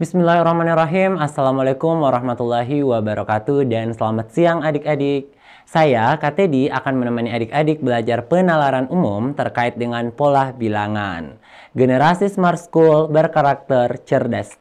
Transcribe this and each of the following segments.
Bismillahirrahmanirrahim. Assalamualaikum warahmatullahi wabarakatuh dan selamat siang adik-adik. Saya, Teddy, akan menemani adik-adik belajar penalaran umum terkait dengan pola bilangan. Generasi Smart School berkarakter cerdas.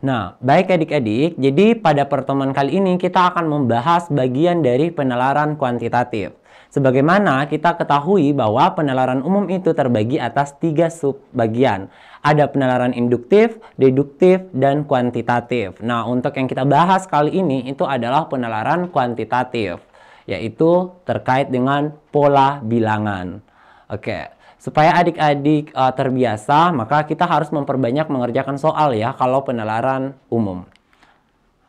Nah, baik adik-adik, jadi pada pertemuan kali ini kita akan membahas bagian dari penalaran kuantitatif. Sebagaimana kita ketahui bahwa penalaran umum itu terbagi atas tiga subbagian. Ada penalaran induktif, deduktif, dan kuantitatif. Nah, untuk yang kita bahas kali ini itu adalah penalaran kuantitatif, yaitu terkait dengan pola bilangan. Oke, supaya adik-adik uh, terbiasa, maka kita harus memperbanyak mengerjakan soal ya kalau penalaran umum.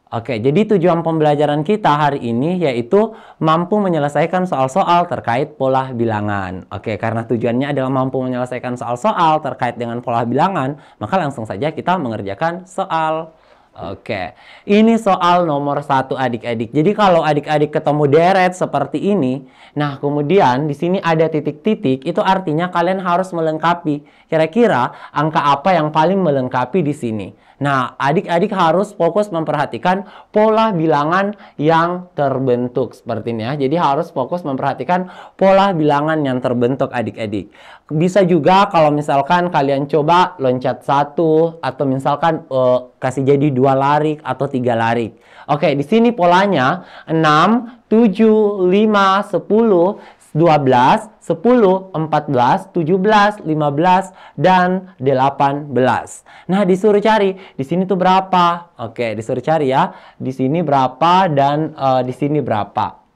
Oke, jadi tujuan pembelajaran kita hari ini yaitu mampu menyelesaikan soal-soal terkait pola bilangan. Oke, karena tujuannya adalah mampu menyelesaikan soal-soal terkait dengan pola bilangan, maka langsung saja kita mengerjakan soal. Oke, ini soal nomor satu adik-adik. Jadi kalau adik-adik ketemu deret seperti ini, nah kemudian di sini ada titik-titik, itu artinya kalian harus melengkapi. Kira-kira angka apa yang paling melengkapi di sini? Nah, adik-adik harus fokus memperhatikan pola bilangan yang terbentuk seperti ini ya. Jadi harus fokus memperhatikan pola bilangan yang terbentuk adik-adik. Bisa juga kalau misalkan kalian coba loncat satu atau misalkan uh, kasih jadi dua larik atau tiga larik. Oke, di sini polanya 6, 7, 5, 10, 12, 10, 14, 17, 15, dan 18. Nah, disuruh cari. Di sini tuh berapa? Oke, disuruh cari ya. Di sini berapa dan uh, di sini berapa.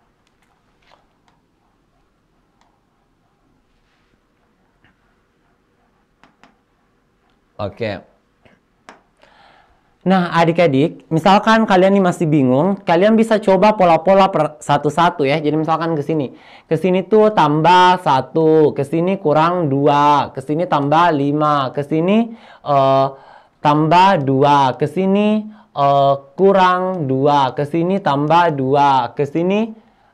Oke. Okay. Nah, adik-adik, misalkan kalian nih masih bingung, kalian bisa coba pola-pola satu-satu ya. Jadi misalkan ke sini. Ke sini tuh tambah satu, ke sini kurang dua, ke sini tambah lima, ke sini uh, tambah dua, ke sini uh, kurang dua, ke sini tambah dua, ke sini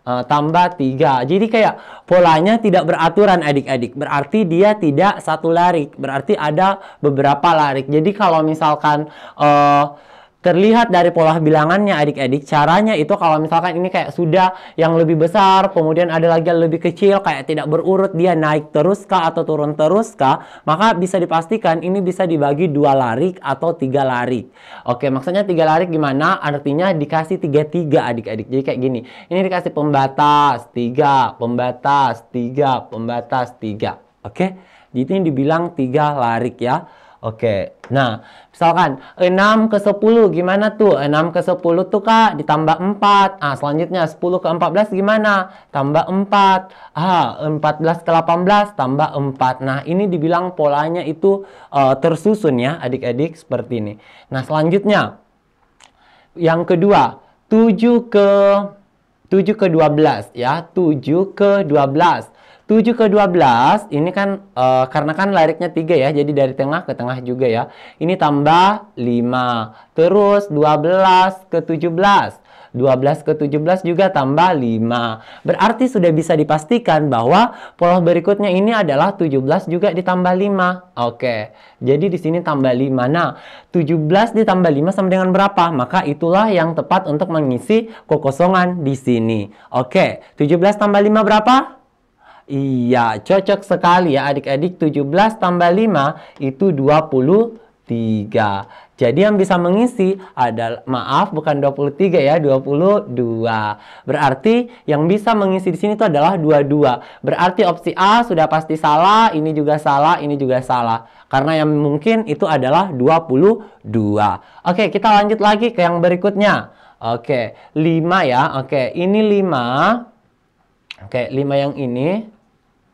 uh, tambah 3. Jadi kayak polanya tidak beraturan adik-adik. Berarti dia tidak satu larik. Berarti ada beberapa larik. Jadi kalau misalkan uh, Terlihat dari pola bilangannya adik-adik, caranya itu kalau misalkan ini kayak sudah yang lebih besar, kemudian ada lagi yang lebih kecil, kayak tidak berurut, dia naik terus kah atau turun terus kah, maka bisa dipastikan ini bisa dibagi dua larik atau tiga larik. Oke, maksudnya tiga larik gimana? Artinya dikasih tiga-tiga adik-adik. Jadi kayak gini, ini dikasih pembatas, tiga, pembatas, tiga, pembatas, tiga. Oke, jadi ini dibilang tiga larik ya. Oke, okay. nah misalkan 6 ke 10 gimana tuh? 6 ke 10 tuh kak ditambah 4. Ah selanjutnya 10 ke 14 gimana? Tambah 4. Ah 14 ke 18 tambah 4. Nah ini dibilang polanya itu uh, tersusun ya adik-adik seperti ini. Nah selanjutnya yang kedua 7 ke 7 ke 12 ya 7 ke 12 7 ke 12, ini kan e, karena kan lariknya 3 ya, jadi dari tengah ke tengah juga ya. Ini tambah 5, terus 12 ke 17. 12 ke 17 juga tambah 5. Berarti sudah bisa dipastikan bahwa pola berikutnya ini adalah 17 juga ditambah 5. Oke, jadi di sini tambah 5. Nah, 17 ditambah 5 sama dengan berapa? Maka itulah yang tepat untuk mengisi kekosongan di sini. Oke, 17 tambah 5 berapa? Iya, cocok sekali ya adik-adik. 17 tambah 5 itu 23. Jadi yang bisa mengisi adalah, maaf bukan 23 ya, 22. Berarti yang bisa mengisi di sini itu adalah 22. Berarti opsi A sudah pasti salah, ini juga salah, ini juga salah. Karena yang mungkin itu adalah 22. Oke, kita lanjut lagi ke yang berikutnya. Oke, 5 ya. Oke, ini 5. Oke, 5 yang ini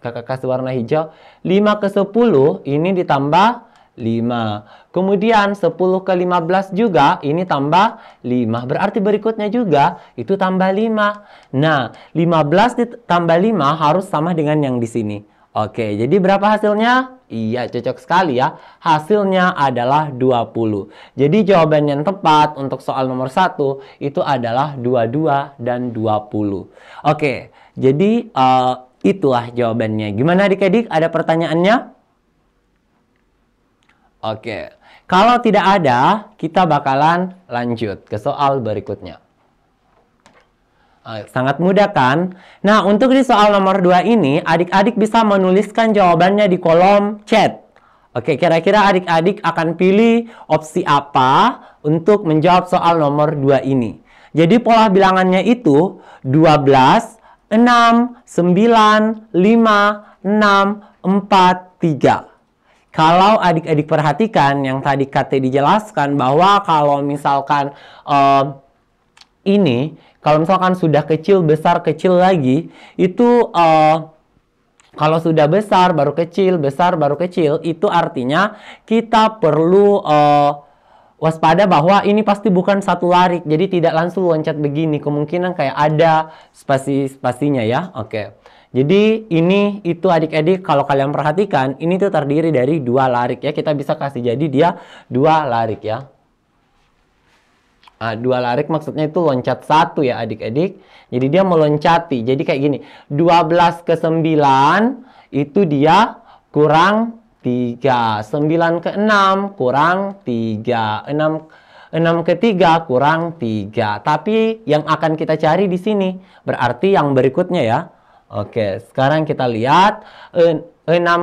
kakak kasih warna hijau. 5 ke 10 ini ditambah 5. Kemudian 10 ke 15 juga ini tambah 5. Berarti berikutnya juga itu tambah 5. Nah, 15 ditambah 5 harus sama dengan yang di sini. Oke, jadi berapa hasilnya? Iya, cocok sekali ya. Hasilnya adalah 20. Jadi jawaban yang tepat untuk soal nomor 1 itu adalah 22 dan 20. Oke, jadi... Uh, Itulah jawabannya. Gimana adik-adik? Ada pertanyaannya? Oke. Kalau tidak ada, kita bakalan lanjut ke soal berikutnya. Eh, sangat mudah kan? Nah, untuk di soal nomor 2 ini, adik-adik bisa menuliskan jawabannya di kolom chat. Oke, kira-kira adik-adik akan pilih opsi apa untuk menjawab soal nomor 2 ini. Jadi pola bilangannya itu 12 6, 9, 5, 6, 4, 3. Kalau adik-adik perhatikan yang tadi KT dijelaskan bahwa kalau misalkan uh, ini, kalau misalkan sudah kecil, besar, kecil lagi, itu uh, kalau sudah besar, baru kecil, besar, baru kecil, itu artinya kita perlu uh, waspada bahwa ini pasti bukan satu larik. Jadi tidak langsung loncat begini. Kemungkinan kayak ada spasi-spasinya ya. Oke. Jadi ini itu adik-adik kalau kalian perhatikan ini tuh terdiri dari dua larik ya. Kita bisa kasih jadi dia dua larik ya. Nah, dua larik maksudnya itu loncat satu ya adik-adik. Jadi dia meloncati. Jadi kayak gini. 12 ke 9 itu dia kurang 3. 9 ke 6 kurang 3. 6, 6 ke 3 kurang 3. Tapi yang akan kita cari di sini. Berarti yang berikutnya ya. Oke, sekarang kita lihat. 6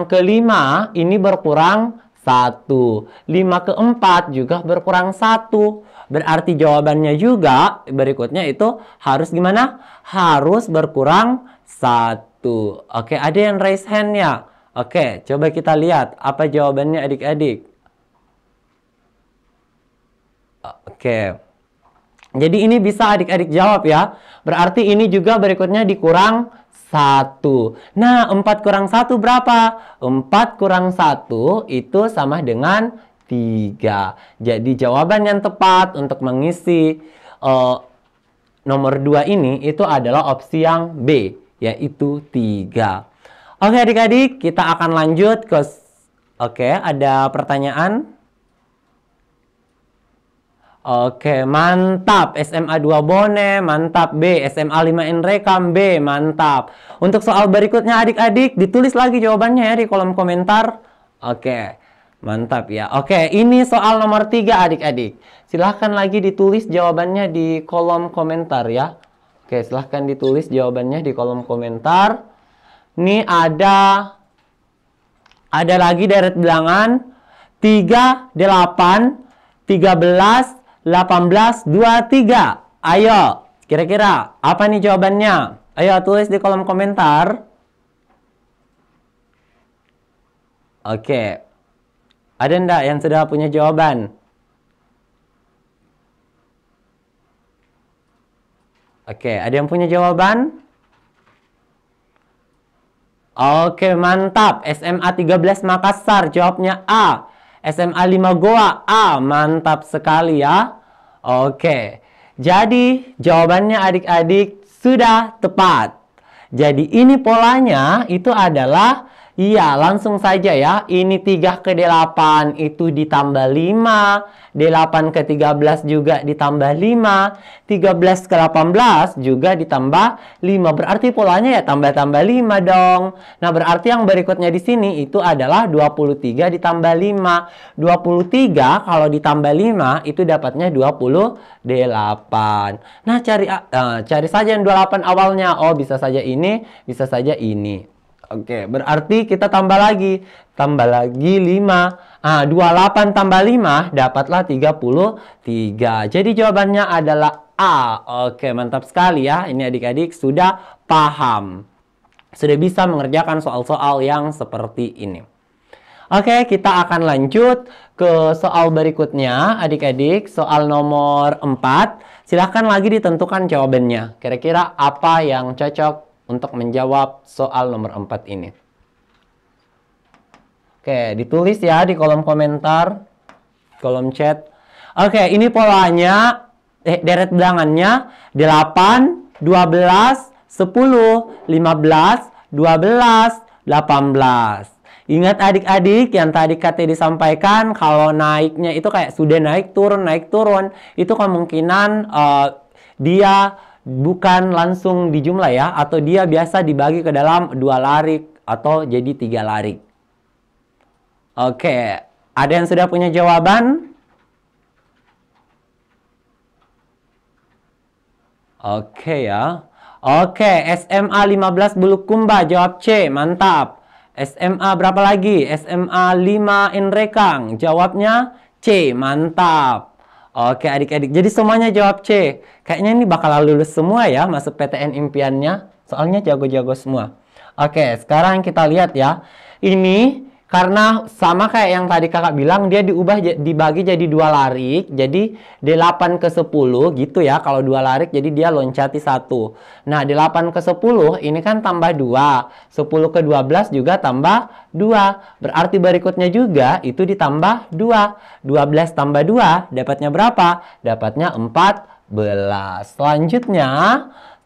ke 5 ini berkurang 1. 5 ke 4 juga berkurang 1. Berarti jawabannya juga berikutnya itu harus gimana? Harus berkurang 1. Oke, ada yang raise hand ya? Oke, coba kita lihat apa jawabannya adik-adik. Oke. Jadi ini bisa adik-adik jawab ya. Berarti ini juga berikutnya dikurang 1. Nah, 4 kurang 1 berapa? 4 kurang 1 itu sama dengan 3. Jadi jawaban yang tepat untuk mengisi uh, nomor 2 ini itu adalah opsi yang B, yaitu 3. Oke adik-adik, kita akan lanjut ke... Oke, ada pertanyaan? Oke, mantap. SMA 2 Bone, mantap B. SMA 5 Enrekam B, mantap. Untuk soal berikutnya adik-adik, ditulis lagi jawabannya ya di kolom komentar. Oke, mantap ya. Oke, ini soal nomor 3 adik-adik. Silahkan lagi ditulis jawabannya di kolom komentar ya. Oke, silahkan ditulis jawabannya di kolom komentar. Ini ada ada lagi deret bilangan 3 8 13 18 23. Ayo, kira-kira apa nih jawabannya? Ayo tulis di kolom komentar. Oke. Ada ndak yang sudah punya jawaban? Oke, ada yang punya jawaban? Oke, mantap. SMA 13 Makassar, jawabnya A. SMA 5 Goa, A. Mantap sekali ya. Oke. Jadi, jawabannya adik-adik sudah tepat. Jadi, ini polanya itu adalah Iya, langsung saja ya. Ini 3 ke 8 itu ditambah 5. 8 ke 13 juga ditambah 5. 13 ke 18 juga ditambah 5. Berarti polanya ya tambah-tambah 5 dong. Nah, berarti yang berikutnya di sini itu adalah 23 ditambah 5. 23 kalau ditambah 5 itu dapatnya 28. Nah, cari, uh, cari saja yang 28 awalnya. Oh, bisa saja ini, bisa saja ini. Oke, berarti kita tambah lagi. Tambah lagi 5. Ah, 28 tambah 5 dapatlah 33. Jadi jawabannya adalah A. Oke, mantap sekali ya. Ini adik-adik sudah paham. Sudah bisa mengerjakan soal-soal yang seperti ini. Oke, kita akan lanjut ke soal berikutnya, adik-adik. Soal nomor 4. Silahkan lagi ditentukan jawabannya. Kira-kira apa yang cocok untuk menjawab soal nomor 4 ini. Oke, ditulis ya di kolom komentar, kolom chat. Oke, ini polanya, eh, deret bilangannya 8, 12, 10, 15, 12, 18. Ingat adik-adik yang tadi kata disampaikan kalau naiknya itu kayak sudah naik turun, naik turun, itu kemungkinan uh, dia bukan langsung dijumlah ya, atau dia biasa dibagi ke dalam dua larik atau jadi tiga larik. Oke, ada yang sudah punya jawaban? Oke ya. Oke, SMA 15 Bulukumba jawab C, mantap. SMA berapa lagi? SMA 5 Enrekang, jawabnya C, mantap. Oke adik-adik, jadi semuanya jawab C. Kayaknya ini bakal lulus semua ya masuk PTN impiannya. Soalnya jago-jago semua. Oke, sekarang kita lihat ya. Ini karena sama kayak yang tadi kakak bilang, dia diubah dibagi jadi dua larik. Jadi D8 ke 10 gitu ya. Kalau dua larik jadi dia loncati satu. Nah D8 ke 10 ini kan tambah 2. 10 ke 12 juga tambah 2. Berarti berikutnya juga itu ditambah 2. 12 tambah 2 dapatnya berapa? Dapatnya 14. Selanjutnya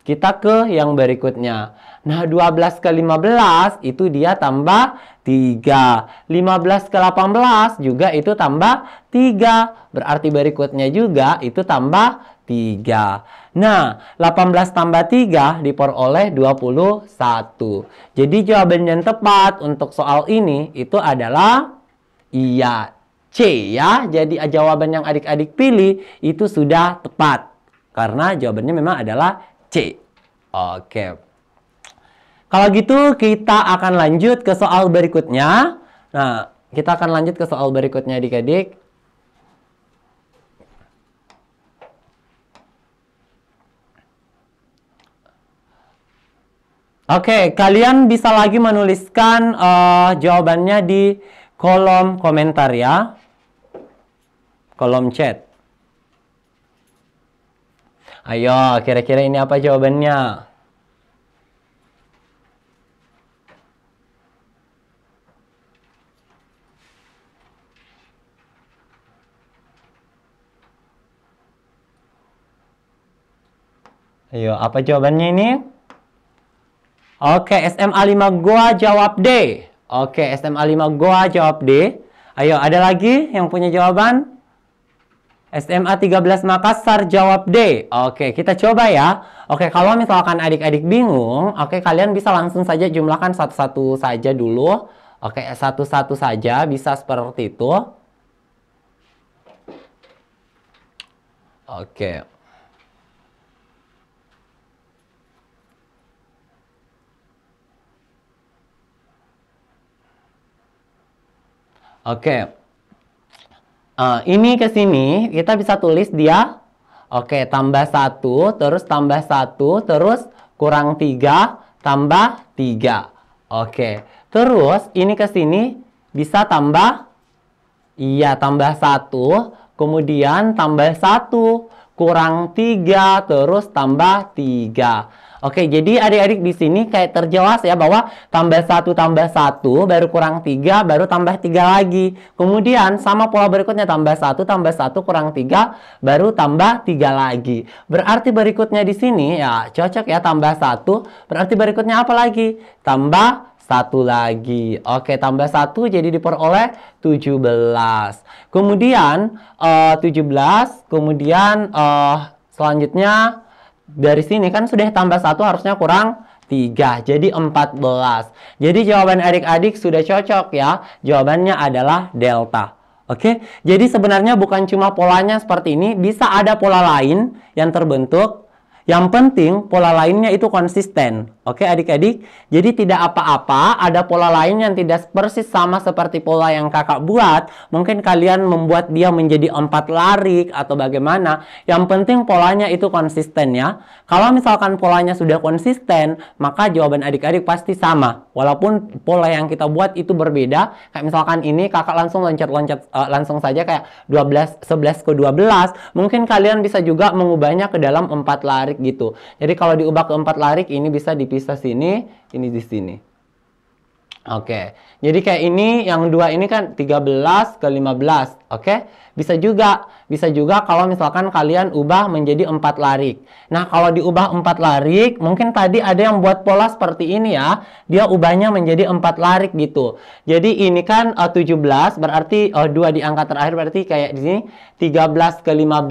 kita ke yang berikutnya. Nah, 12 ke 15 itu dia tambah 3. 15 ke 18 juga itu tambah 3. Berarti berikutnya juga itu tambah 3. Nah, 18 tambah 3 diperoleh 21. Jadi jawaban yang tepat untuk soal ini itu adalah iya C ya. Jadi jawaban yang adik-adik pilih itu sudah tepat. Karena jawabannya memang adalah C. Oke. Kalau gitu kita akan lanjut ke soal berikutnya. Nah, kita akan lanjut ke soal berikutnya adik-adik. Oke, kalian bisa lagi menuliskan uh, jawabannya di kolom komentar ya. Kolom chat. Ayo, kira-kira ini apa jawabannya? Ayo, apa jawabannya ini? Oke, SMA 5 Goa jawab D. Oke, SMA 5 Goa jawab D. Ayo, ada lagi yang punya jawaban? SMA 13 Makassar jawab D. Oke, kita coba ya. Oke, kalau misalkan adik-adik bingung, oke kalian bisa langsung saja jumlahkan satu-satu saja dulu. Oke, satu-satu saja bisa seperti itu. Oke. Oke uh, ini ke sini kita bisa tulis dia oke okay, tambah satu terus tambah satu terus kurang tiga tambah tiga oke okay. terus ini ke sini bisa tambah iya tambah satu kemudian tambah satu kurang tiga terus tambah tiga Oke, jadi adik-adik di sini kayak terjelas ya bahwa tambah satu tambah satu baru kurang tiga baru tambah tiga lagi. Kemudian sama pola berikutnya tambah satu tambah satu kurang tiga baru tambah tiga lagi. Berarti berikutnya di sini ya cocok ya tambah satu. berarti berikutnya apa lagi? Tambah satu lagi. Oke, tambah satu jadi diperoleh 17. Kemudian eh, uh, 17, kemudian uh, selanjutnya dari sini kan sudah tambah satu harusnya kurang 3, jadi 14. Jadi jawaban adik-adik sudah cocok ya. Jawabannya adalah delta. Oke, jadi sebenarnya bukan cuma polanya seperti ini, bisa ada pola lain yang terbentuk. Yang penting pola lainnya itu konsisten. Oke adik-adik, jadi tidak apa-apa ada pola lain yang tidak persis sama seperti pola yang kakak buat. Mungkin kalian membuat dia menjadi empat larik atau bagaimana. Yang penting polanya itu konsisten ya. Kalau misalkan polanya sudah konsisten, maka jawaban adik-adik pasti sama. Walaupun pola yang kita buat itu berbeda. Kayak misalkan ini kakak langsung loncat-loncat uh, langsung saja kayak 12, 11 ke 12. Mungkin kalian bisa juga mengubahnya ke dalam empat larik gitu. Jadi kalau diubah ke empat larik ini bisa dipilih dipisah sini, ini di sini. Oke, jadi kayak ini, yang dua ini kan 13 ke 15. Oke, okay? bisa juga, bisa juga kalau misalkan kalian ubah menjadi empat larik. Nah, kalau diubah empat larik, mungkin tadi ada yang buat pola seperti ini ya. Dia ubahnya menjadi empat larik gitu. Jadi ini kan eh, uh, 17 berarti uh, eh, 2 di angka terakhir berarti kayak di sini 13 ke 15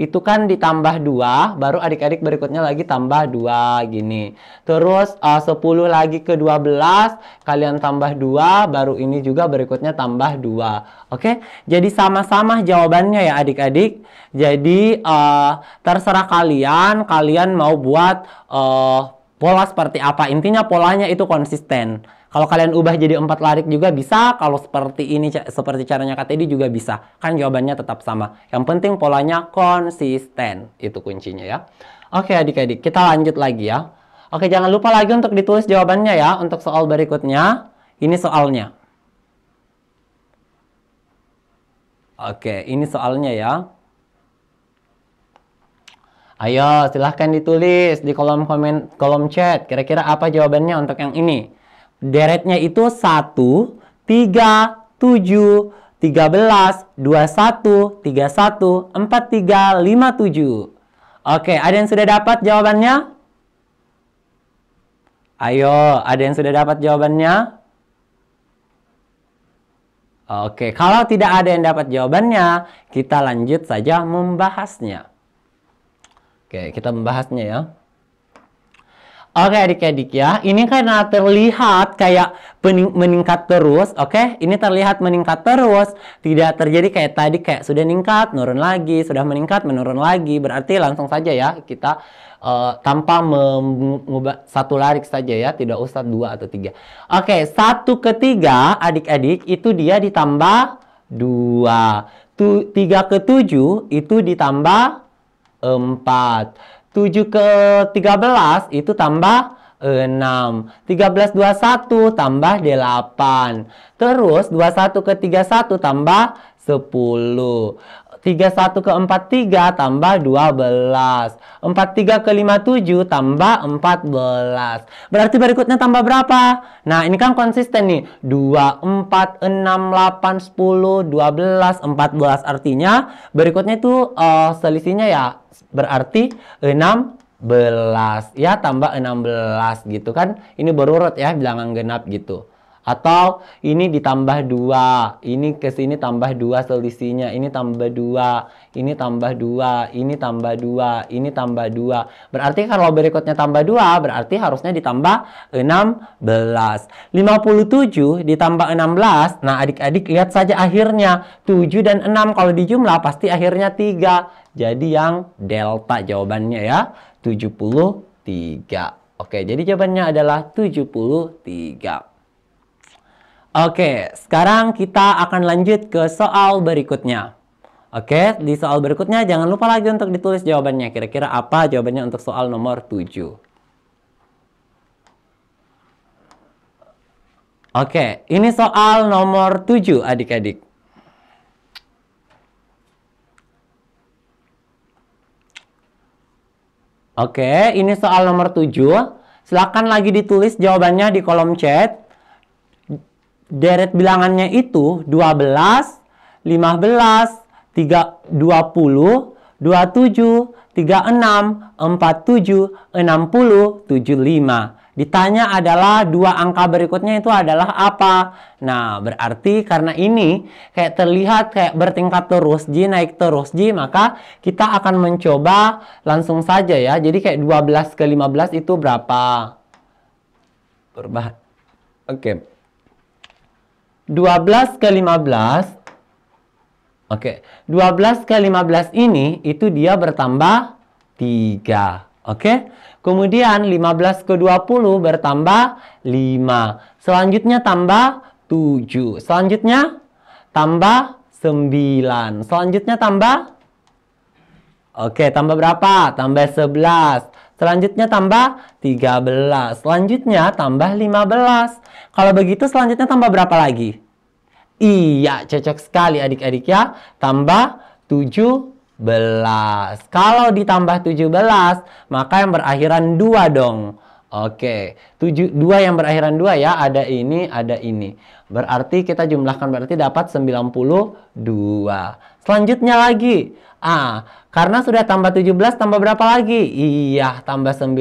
itu kan ditambah 2, baru adik-adik berikutnya lagi tambah 2 gini. Terus eh, uh, 10 lagi ke 12 kalian tambah 2, baru ini juga berikutnya tambah 2. Oke. Okay? Jadi jadi sama-sama jawabannya ya adik-adik. Jadi uh, terserah kalian, kalian mau buat uh, pola seperti apa. Intinya polanya itu konsisten. Kalau kalian ubah jadi empat larik juga bisa. Kalau seperti ini, seperti caranya kata ini juga bisa. Kan jawabannya tetap sama. Yang penting polanya konsisten. Itu kuncinya ya. Oke adik-adik, kita lanjut lagi ya. Oke, jangan lupa lagi untuk ditulis jawabannya ya untuk soal berikutnya. Ini soalnya. Oke, ini soalnya ya. Ayo, silahkan ditulis di kolom komen, kolom chat. Kira-kira apa jawabannya untuk yang ini? Deretnya itu 1, 3, 7, 13, 21, 31, 43, 57. Oke, ada yang sudah dapat jawabannya? Ayo, ada yang sudah dapat jawabannya? Oke, kalau tidak ada yang dapat jawabannya, kita lanjut saja membahasnya. Oke, kita membahasnya ya. Oke adik-adik ya, ini karena terlihat kayak meningkat terus, oke? Ini terlihat meningkat terus, tidak terjadi kayak tadi kayak sudah meningkat, nurun lagi, sudah meningkat, menurun lagi. Berarti langsung saja ya kita uh, tanpa mengubah satu larik saja ya, tidak usah dua atau tiga. Oke, okay, satu ketiga adik-adik itu dia ditambah dua. Tu, tiga ke tujuh itu ditambah empat. Tujuh ke tiga belas itu tambah enam. Tiga belas dua satu tambah delapan. Terus dua satu ke satu tambah sepuluh. 31 ke 43 tambah 12. 43 ke 57 tambah 14. Berarti berikutnya tambah berapa? Nah, ini kan konsisten nih. 2, 4, 6, 8, 10, 12, 14. Artinya berikutnya itu uh, selisihnya ya berarti 6 belas ya tambah 16 gitu kan ini berurut ya bilangan genap gitu atau ini ditambah dua ini ke sini tambah dua selisihnya, ini tambah dua ini tambah dua ini tambah dua ini tambah dua Berarti kalau berikutnya tambah dua berarti harusnya ditambah 16. 57 ditambah 16, nah adik-adik lihat saja akhirnya. 7 dan 6 kalau dijumlah pasti akhirnya 3. Jadi yang delta jawabannya ya, 73. Oke, jadi jawabannya adalah 73. Oke, sekarang kita akan lanjut ke soal berikutnya. Oke, di soal berikutnya jangan lupa lagi untuk ditulis jawabannya. Kira-kira apa jawabannya untuk soal nomor 7. Oke, ini soal nomor 7 adik-adik. Oke, ini soal nomor 7. Silakan lagi ditulis jawabannya di kolom chat deret bilangannya itu 12, 15, 3, 20, 27, 36, 47, 60, 75. Ditanya adalah dua angka berikutnya itu adalah apa? Nah, berarti karena ini kayak terlihat kayak bertingkat terus, J naik terus, J, maka kita akan mencoba langsung saja ya. Jadi kayak 12 ke 15 itu berapa? Berubah. Oke. Okay. 12 ke 15 Oke, okay. 12 ke 15 ini itu dia bertambah 3. Oke. Okay? Kemudian 15 ke 20 bertambah 5. Selanjutnya tambah 7. Selanjutnya tambah 9. Selanjutnya tambah Oke, okay, tambah berapa? Tambah 11. Selanjutnya tambah 13. Selanjutnya tambah 15. Kalau begitu selanjutnya tambah berapa lagi? Iya, cocok sekali adik-adik ya. Tambah 17. Kalau ditambah 17, maka yang berakhiran 2 dong. Oke, 7, 2 yang berakhiran 2 ya. Ada ini, ada ini. Berarti kita jumlahkan berarti dapat 92. Selanjutnya lagi. A. Ah, karena sudah tambah 17 tambah berapa lagi? Iya, tambah 19.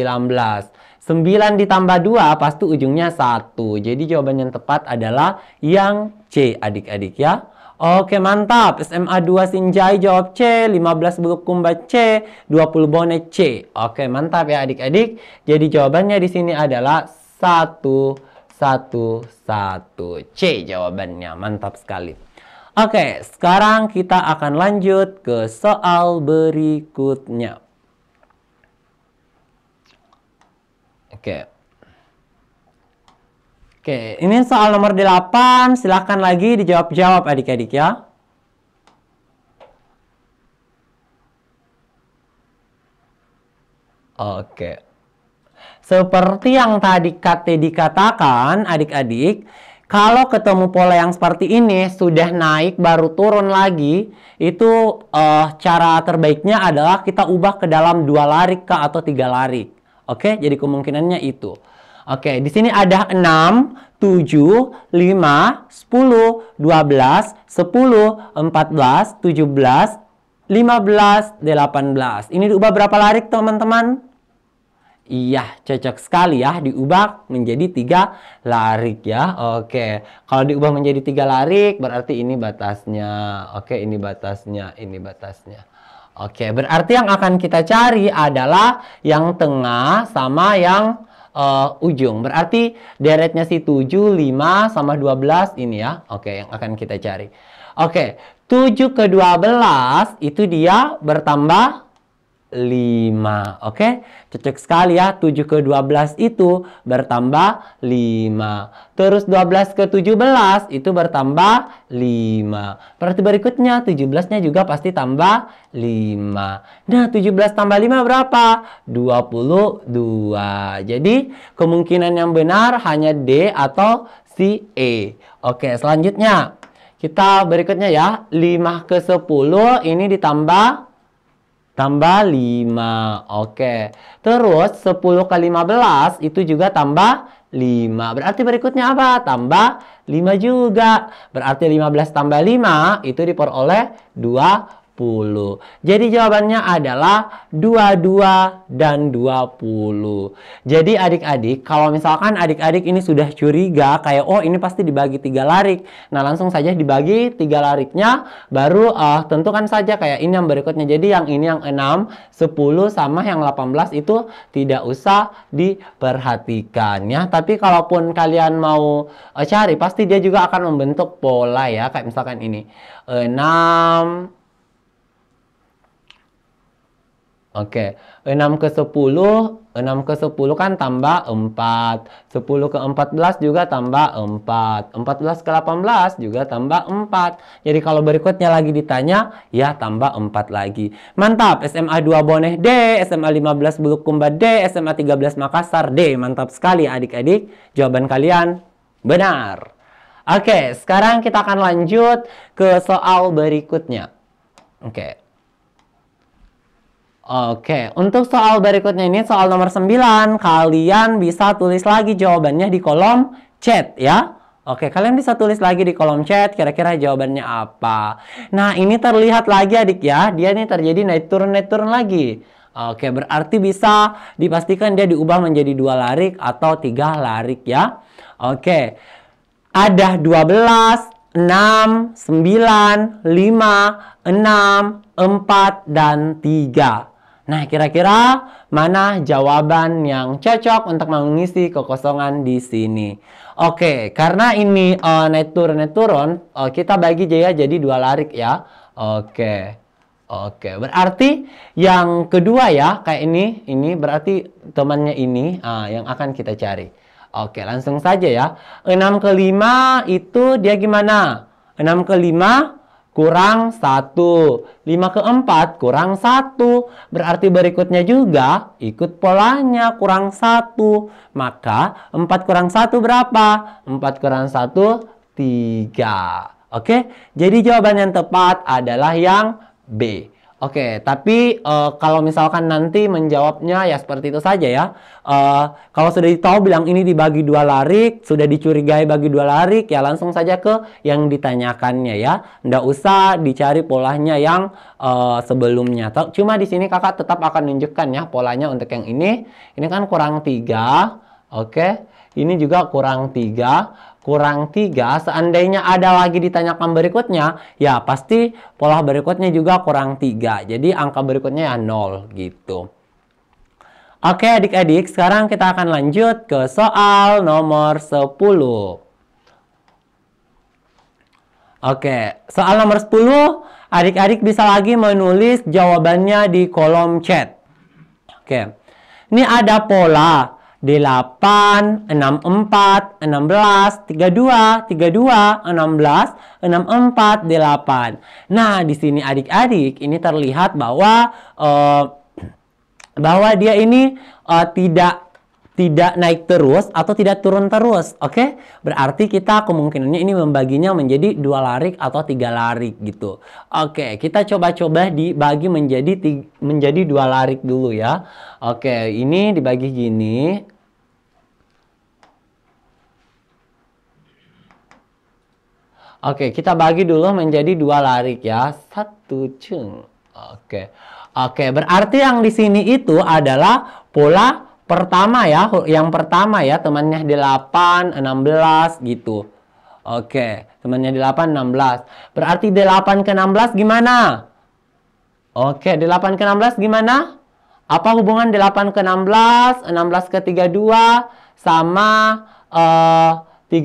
9 ditambah 2 pasti ujungnya 1. Jadi jawaban yang tepat adalah yang C adik-adik ya. Oke mantap, SMA 2 Sinjai jawab C, 15 Bulukumba C, 20 Bone C. Oke mantap ya adik-adik. Jadi jawabannya di sini adalah 1, 1, 1. C jawabannya, mantap sekali. Oke, sekarang kita akan lanjut ke soal berikutnya. Oke. Oke, ini soal nomor 8. Silahkan lagi dijawab-jawab adik-adik ya. Oke. Seperti yang tadi Kate dikatakan, adik-adik, kalau ketemu pola yang seperti ini sudah naik baru turun lagi, itu uh, cara terbaiknya adalah kita ubah ke dalam dua larik ke atau tiga larik. Oke, jadi kemungkinannya itu. Oke, di sini ada 6, 7, 5, 10, 12, 10, 14, 17, 15, 18. Ini diubah berapa larik teman-teman? Iya, cocok sekali ya diubah menjadi tiga larik ya. Oke, kalau diubah menjadi tiga larik berarti ini batasnya. Oke, ini batasnya, ini batasnya. Oke, berarti yang akan kita cari adalah yang tengah sama yang uh, ujung. Berarti deretnya si 7, 5 sama 12 ini ya. Oke, yang akan kita cari. Oke, 7 ke 12 itu dia bertambah 5. Oke, okay? cocok sekali ya. 7 ke 12 itu bertambah 5. Terus 12 ke 17 itu bertambah 5. Berarti berikutnya 17-nya juga pasti tambah 5. Nah, 17 tambah 5 berapa? 22. Jadi, kemungkinan yang benar hanya D atau si E. Oke, okay, selanjutnya. Kita berikutnya ya. 5 ke 10 ini ditambah tambah 5. Oke. Terus 10 kali 15 itu juga tambah 5. Berarti berikutnya apa? Tambah 5 juga. Berarti 15 tambah 5 itu diperoleh 2 jadi jawabannya adalah 22 dan 20. Jadi adik-adik, kalau misalkan adik-adik ini sudah curiga kayak oh ini pasti dibagi tiga larik. Nah langsung saja dibagi tiga lariknya, baru uh, tentukan saja kayak ini yang berikutnya. Jadi yang ini yang 6, 10 sama yang 18 itu tidak usah diperhatikan ya. Tapi kalaupun kalian mau uh, cari pasti dia juga akan membentuk pola ya kayak misalkan ini. 6 Oke, okay. 6 ke 10, 6 ke 10 kan tambah 4. 10 ke 14 juga tambah 4. 14 ke 18 juga tambah 4. Jadi kalau berikutnya lagi ditanya, ya tambah 4 lagi. Mantap, SMA 2 Boneh D, SMA 15 Bulukumba D, SMA 13 Makassar D. Mantap sekali adik-adik. Jawaban kalian benar. Oke, okay, sekarang kita akan lanjut ke soal berikutnya. Oke. Okay. Oke, untuk soal berikutnya ini soal nomor 9, kalian bisa tulis lagi jawabannya di kolom chat ya. Oke, kalian bisa tulis lagi di kolom chat kira-kira jawabannya apa. Nah, ini terlihat lagi adik ya, dia ini terjadi naik turun naik turun lagi. Oke, berarti bisa dipastikan dia diubah menjadi dua larik atau tiga larik ya. Oke, ada 12, 6, 9, 5, 6, 4, dan 3. Nah, kira-kira mana jawaban yang cocok untuk mengisi kekosongan di sini? Oke, karena ini uh, naik turun naik turun, uh, kita bagi jaya jadi dua larik ya. Oke. Oke, berarti yang kedua ya, kayak ini, ini berarti temannya ini uh, yang akan kita cari. Oke, langsung saja ya. 6 ke 5 itu dia gimana? 6 ke 5 kurang 1. 5 ke 4 kurang 1. Berarti berikutnya juga ikut polanya kurang 1. Maka 4 kurang 1 berapa? 4 kurang 1, 3. Oke, jadi jawaban yang tepat adalah yang B. Oke, tapi uh, kalau misalkan nanti menjawabnya ya seperti itu saja ya. Uh, kalau sudah tahu bilang ini dibagi dua larik, sudah dicurigai bagi dua larik, ya langsung saja ke yang ditanyakannya ya. Nggak usah dicari polanya yang uh, sebelumnya. Cuma di sini kakak tetap akan nunjukkan ya polanya untuk yang ini. Ini kan kurang tiga, oke. Ini juga kurang tiga kurang 3, seandainya ada lagi ditanyakan berikutnya, ya pasti pola berikutnya juga kurang 3. Jadi angka berikutnya ya 0 gitu. Oke adik-adik, sekarang kita akan lanjut ke soal nomor 10. Oke, soal nomor 10, adik-adik bisa lagi menulis jawabannya di kolom chat. Oke, ini ada pola 8, 64, 16, 32, 32, 16, 64, 8. Nah, di sini adik-adik ini terlihat bahwa uh, bahwa dia ini uh, tidak tidak naik terus atau tidak turun terus, oke? Okay? Berarti kita kemungkinannya ini membaginya menjadi dua larik atau tiga larik gitu. Oke, okay, kita coba-coba dibagi menjadi tiga, menjadi dua larik dulu ya. Oke, okay, ini dibagi gini. Oke, okay, kita bagi dulu menjadi dua larik ya. Satu ceng. Oke. Okay. Oke, okay, berarti yang di sini itu adalah pola pertama ya. Yang pertama ya, temannya 8, 16 gitu. Oke, okay. temannya 8, 16. Berarti 8 ke 16 gimana? Oke, okay, 8 ke 16 gimana? Apa hubungan 8 ke 16, 16 ke 32, sama eh,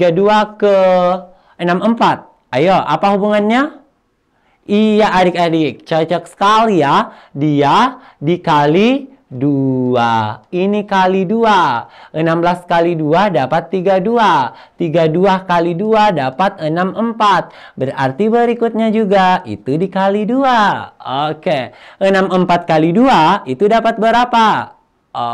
uh, 32 ke Enam empat, Ayo, apa hubungannya? Iya adik-adik, cocok sekali ya. Dia dikali dua. Ini kali dua. Enam belas kali dua dapat tiga dua. Tiga dua kali dua dapat enam empat. Berarti berikutnya juga itu dikali dua. Oke. enam empat kali dua itu dapat berapa?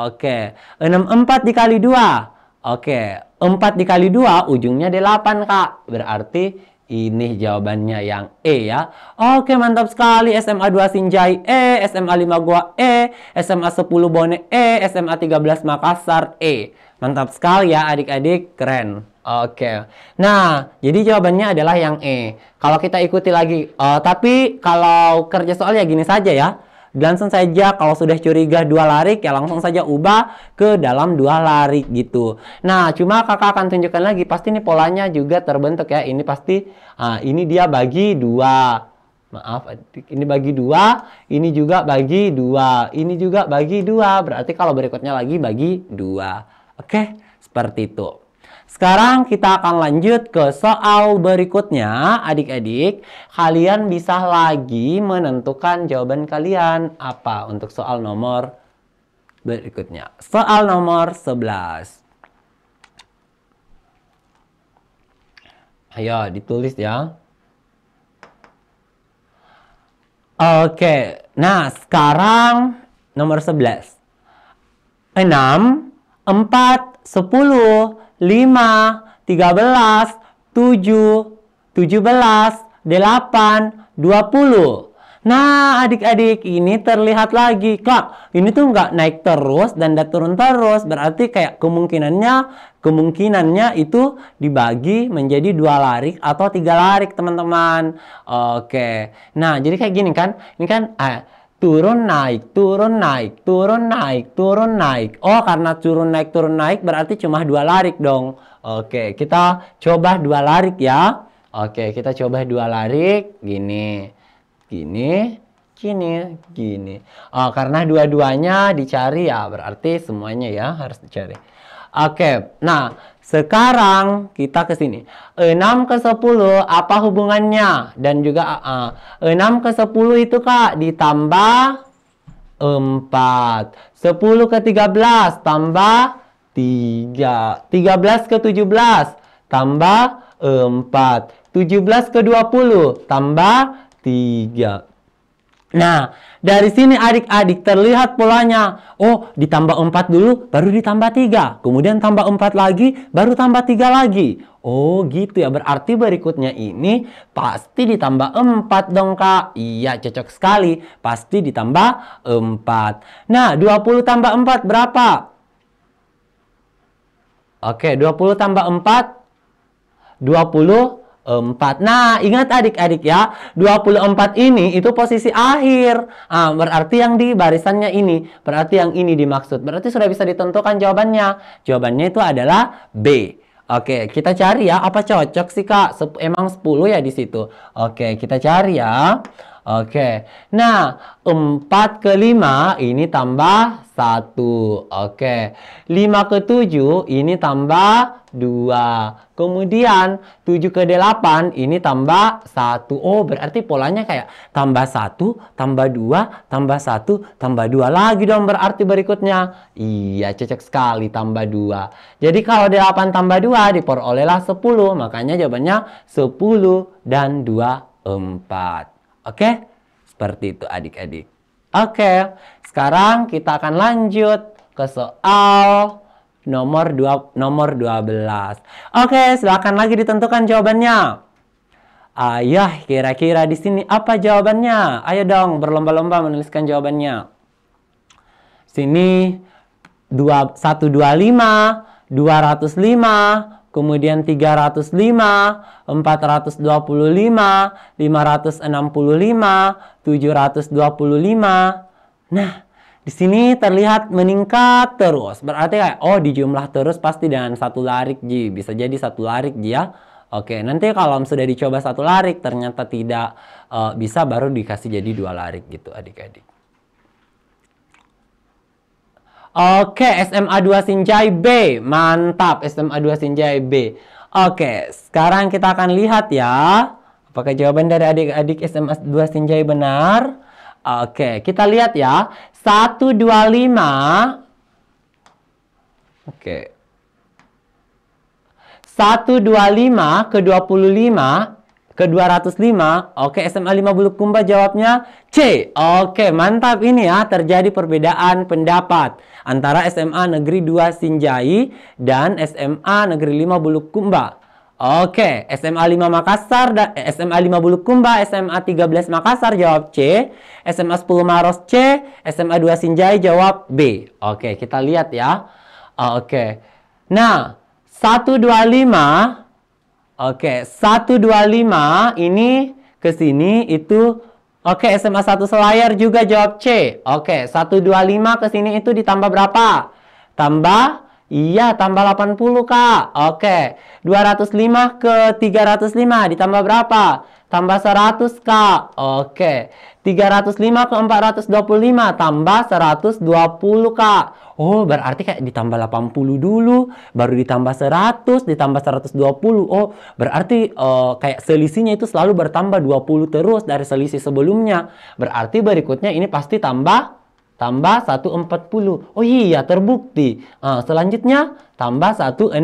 Oke. enam empat dikali dua. Oke. 4 dikali 2 ujungnya 8, Kak. Berarti ini jawabannya yang E ya. Oke, mantap sekali. SMA 2 Sinjai E, SMA 5 gua E, SMA 10 Bone E, SMA 13 Makassar E. Mantap sekali ya adik-adik, keren. Oke. Nah, jadi jawabannya adalah yang E. Kalau kita ikuti lagi, uh, tapi kalau kerja soalnya gini saja ya langsung saja kalau sudah curiga dua larik ya langsung saja ubah ke dalam dua larik gitu. Nah, cuma kakak akan tunjukkan lagi pasti ini polanya juga terbentuk ya. Ini pasti uh, ini dia bagi dua. Maaf, ini bagi dua, ini juga bagi dua, ini juga bagi dua. Berarti kalau berikutnya lagi bagi dua. Oke, seperti itu. Sekarang kita akan lanjut ke soal berikutnya. Adik-adik, kalian bisa lagi menentukan jawaban kalian apa untuk soal nomor berikutnya. Soal nomor 11. Ayo, ditulis ya. Oke, nah sekarang nomor 11. 6, 4, 10, 5, 13, 7, 17, 8, 20. Nah, adik-adik, ini terlihat lagi. Kak, ini tuh nggak naik terus dan nggak turun terus. Berarti kayak kemungkinannya, kemungkinannya itu dibagi menjadi dua larik atau tiga larik, teman-teman. Oke. Nah, jadi kayak gini kan. Ini kan... Eh, turun naik, turun naik, turun naik, turun naik. Oh, karena turun naik, turun naik berarti cuma dua larik dong. Oke, kita coba dua larik ya. Oke, kita coba dua larik. Gini, gini, gini, gini. Oh, karena dua-duanya dicari ya, berarti semuanya ya harus dicari. Oke, nah sekarang kita ke sini. 6 ke 10 apa hubungannya? Dan juga uh, uh-uh. 6 ke 10 itu Kak ditambah 4. 10 ke 13 tambah 3. 13 ke 17 tambah 4. 17 ke 20 tambah 3. Nah, dari sini adik-adik terlihat polanya. Oh, ditambah 4 dulu, baru ditambah 3. Kemudian tambah 4 lagi, baru tambah 3 lagi. Oh, gitu ya. Berarti berikutnya ini pasti ditambah 4 dong, Kak. Iya, cocok sekali. Pasti ditambah 4. Nah, 20 tambah 4 berapa? Oke, 20 tambah 4? 20 24. Nah, ingat adik-adik ya, 24 ini itu posisi akhir. Ah, berarti yang di barisannya ini, berarti yang ini dimaksud. Berarti sudah bisa ditentukan jawabannya. Jawabannya itu adalah B. Oke, kita cari ya, apa cocok sih Kak? Sep emang 10 ya di situ. Oke, kita cari ya. Oke. okay. Nah, 4 ke 5 ini tambah 1. Oke. okay. 5 ke 7 ini tambah 2. Kemudian 7 ke 8 ini tambah 1. Oh, berarti polanya kayak tambah 1, tambah 2, tambah 1, tambah 2 lagi dong berarti berikutnya. Iya, cocok sekali tambah 2. Jadi kalau 8 tambah 2 diperolehlah 10. Makanya jawabannya 10 dan 2 4. Oke? Seperti itu adik-adik. Oke, sekarang kita akan lanjut ke soal nomor dua nomor 12. Oke, silakan lagi ditentukan jawabannya. Ayah, kira-kira di sini apa jawabannya? Ayo dong berlomba-lomba menuliskan jawabannya. Sini dua 125, 205, kemudian 305, 425, 565, 725. Nah, di sini terlihat meningkat terus. Berarti kayak, oh dijumlah terus pasti dengan satu larik Ji. Bisa jadi satu larik Ji ya. Oke, nanti kalau sudah dicoba satu larik ternyata tidak uh, bisa baru dikasih jadi dua larik gitu adik-adik. Oke, SMA 2 Sinjai B. Mantap, SMA 2 Sinjai B. Oke, sekarang kita akan lihat ya. Apakah jawaban dari adik-adik SMA 2 Sinjai benar? Oke, kita lihat ya. 125 Oke. 125 ke 25 ke-205? Oke, SMA 5 Kumba jawabnya C. Oke, mantap ini ya. Terjadi perbedaan pendapat antara SMA Negeri 2 Sinjai dan SMA Negeri 5 Bulukumba. Oke, SMA 5 Makassar, dan eh, SMA 5 Bulukumba, SMA 13 Makassar jawab C, SMA 10 Maros C, SMA 2 Sinjai jawab B. Oke, kita lihat ya. Oke. Nah, 125 Oke, okay. 125 ini ke sini itu Oke, okay, SMA 1 selayar juga jawab C. Oke, okay. 125 ke sini itu ditambah berapa? Tambah Iya, tambah 80, Kak. Oke. Okay. 205 ke 305 ditambah berapa? tambah 100 kak Oke. 305 ke 425 tambah 120 kak Oh, berarti kayak ditambah 80 dulu, baru ditambah 100, ditambah 120. Oh, berarti uh, kayak selisihnya itu selalu bertambah 20 terus dari selisih sebelumnya. Berarti berikutnya ini pasti tambah tambah 140. Oh iya, terbukti. Uh, selanjutnya tambah 160.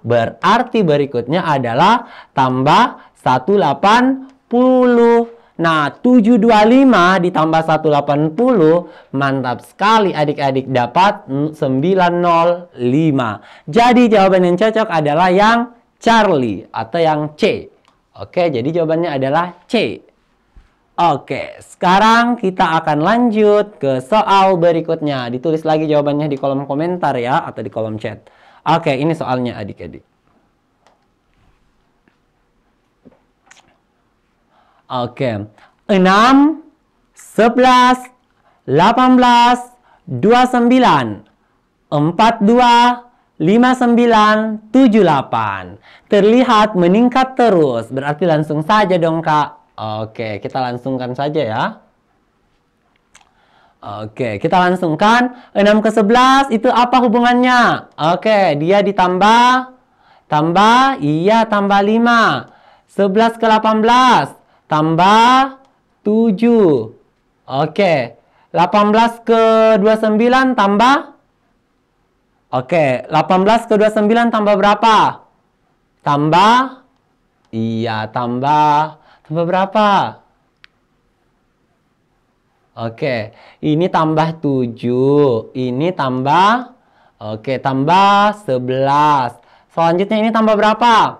Berarti berikutnya adalah tambah 180. Nah, 725 ditambah 180, mantap sekali adik-adik dapat 905. Jadi jawaban yang cocok adalah yang Charlie atau yang C. Oke, jadi jawabannya adalah C. Oke, sekarang kita akan lanjut ke soal berikutnya. Ditulis lagi jawabannya di kolom komentar ya, atau di kolom chat. Oke, ini soalnya adik-adik. Oke. 6, 11, 18, 29, 42, 59, 78. Terlihat meningkat terus. Berarti langsung saja dong, Kak. Oke, kita langsungkan saja ya. Oke, kita langsungkan. 6 ke 11 itu apa hubungannya? Oke, dia ditambah. Tambah, iya tambah 5. 11 ke 18 tambah 7. Oke. 18 ke 29 tambah? Oke. 18 ke 29 tambah berapa? Tambah? Iya, tambah. Tambah berapa? Oke. Ini tambah 7. Ini tambah? Oke, tambah 11. Selanjutnya ini tambah berapa? Tambah?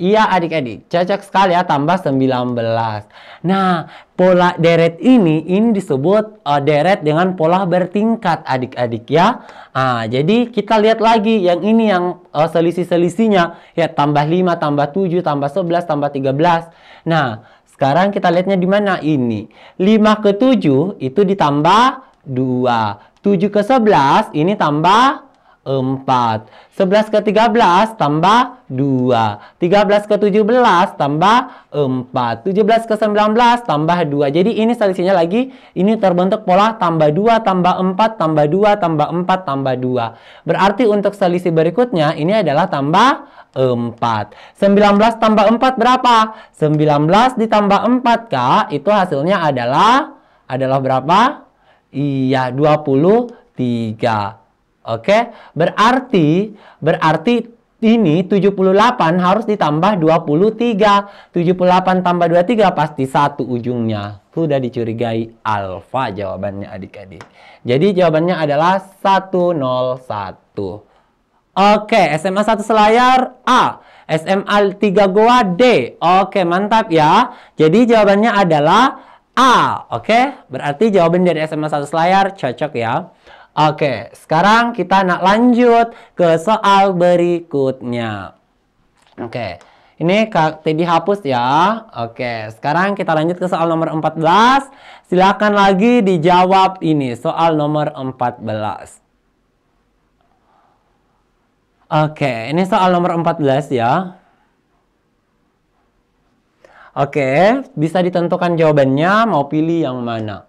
Iya adik-adik, cocok sekali ya tambah 19. Nah, pola deret ini ini disebut uh, deret dengan pola bertingkat adik-adik ya. Nah, jadi kita lihat lagi yang ini yang uh, selisih-selisihnya ya tambah 5, tambah 7, tambah 11, tambah 13. Nah, sekarang kita lihatnya di mana ini. 5 ke 7 itu ditambah 2. 7 ke 11 ini tambah 4. 11 ke 13 tambah 2. 13 ke 17 tambah 4. 17 ke 19 tambah 2. Jadi ini selisihnya lagi, ini terbentuk pola tambah 2, tambah 4, tambah 2, tambah 4, tambah 2. Berarti untuk selisih berikutnya ini adalah tambah 4. 19 tambah 4 berapa? 19 ditambah 4, Kak. Itu hasilnya adalah, adalah berapa? Iya, 23. Oke, berarti berarti ini 78 harus ditambah 23. 78 tambah 23 pasti satu ujungnya. Sudah dicurigai alfa jawabannya adik-adik. Jadi jawabannya adalah 101. Oke, SMA 1 selayar A. SMA 3 Goa D. Oke, mantap ya. Jadi jawabannya adalah A. Oke, berarti jawaban dari SMA 1 selayar cocok ya. Oke, sekarang kita nak lanjut ke soal berikutnya. Oke, ini tadi hapus ya. Oke, sekarang kita lanjut ke soal nomor 14. Silakan lagi dijawab ini, soal nomor 14. Oke, ini soal nomor 14 ya. Oke, bisa ditentukan jawabannya, mau pilih yang mana.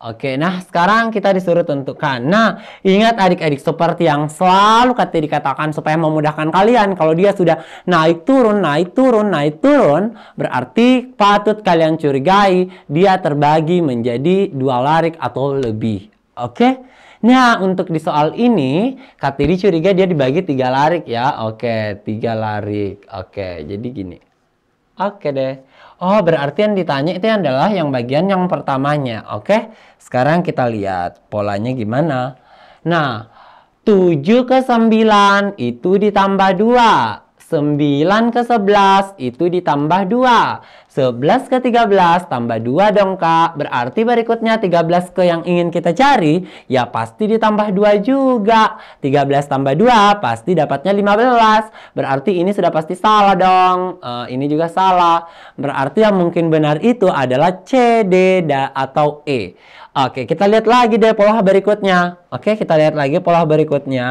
Oke, nah sekarang kita disuruh tentukan. Nah, ingat adik-adik seperti yang selalu kata dikatakan supaya memudahkan kalian. Kalau dia sudah naik turun, naik turun, naik turun, berarti patut kalian curigai dia terbagi menjadi dua larik atau lebih. Oke? Nah, untuk di soal ini, Katiri curiga dia dibagi tiga larik ya. Oke, tiga larik. Oke, jadi gini. Oke deh. Oh, berarti yang ditanya itu adalah yang bagian yang pertamanya. Oke, sekarang kita lihat polanya gimana. Nah, 7 ke 9 itu ditambah 2. 9 ke 11 itu ditambah 2. 11 ke 13 tambah 2 dong kak. Berarti berikutnya 13 ke yang ingin kita cari ya pasti ditambah 2 juga. 13 tambah 2 pasti dapatnya 15. Berarti ini sudah pasti salah dong. Uh, ini juga salah. Berarti yang mungkin benar itu adalah C, D, da, atau E. Oke kita lihat lagi deh pola berikutnya. Oke kita lihat lagi pola berikutnya.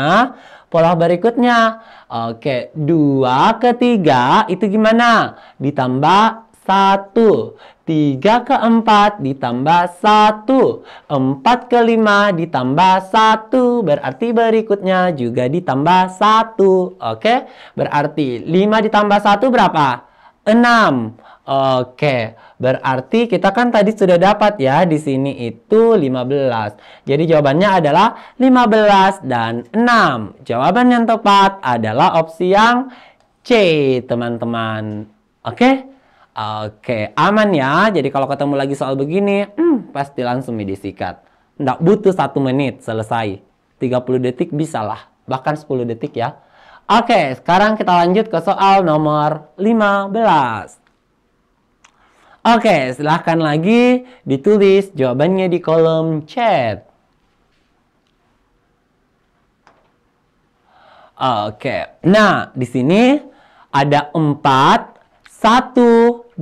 Pola berikutnya. Oke, dua ke 3 itu gimana? Ditambah satu. Tiga ke 4 ditambah satu. Empat ke 5 ditambah satu. Berarti berikutnya juga ditambah satu. Oke? Berarti lima ditambah satu berapa? 6. Oke, berarti kita kan tadi sudah dapat ya di sini itu 15. Jadi jawabannya adalah 15 dan 6. Jawaban yang tepat adalah opsi yang C, teman-teman. Oke? Oke, aman ya. Jadi kalau ketemu lagi soal begini, hmm, pasti langsung disikat. Nggak butuh satu menit, selesai. 30 detik bisa lah, bahkan 10 detik ya. Oke, sekarang kita lanjut ke soal nomor 15. Oke, silahkan lagi ditulis jawabannya di kolom chat. Oke, nah di sini ada 4, 1, 2,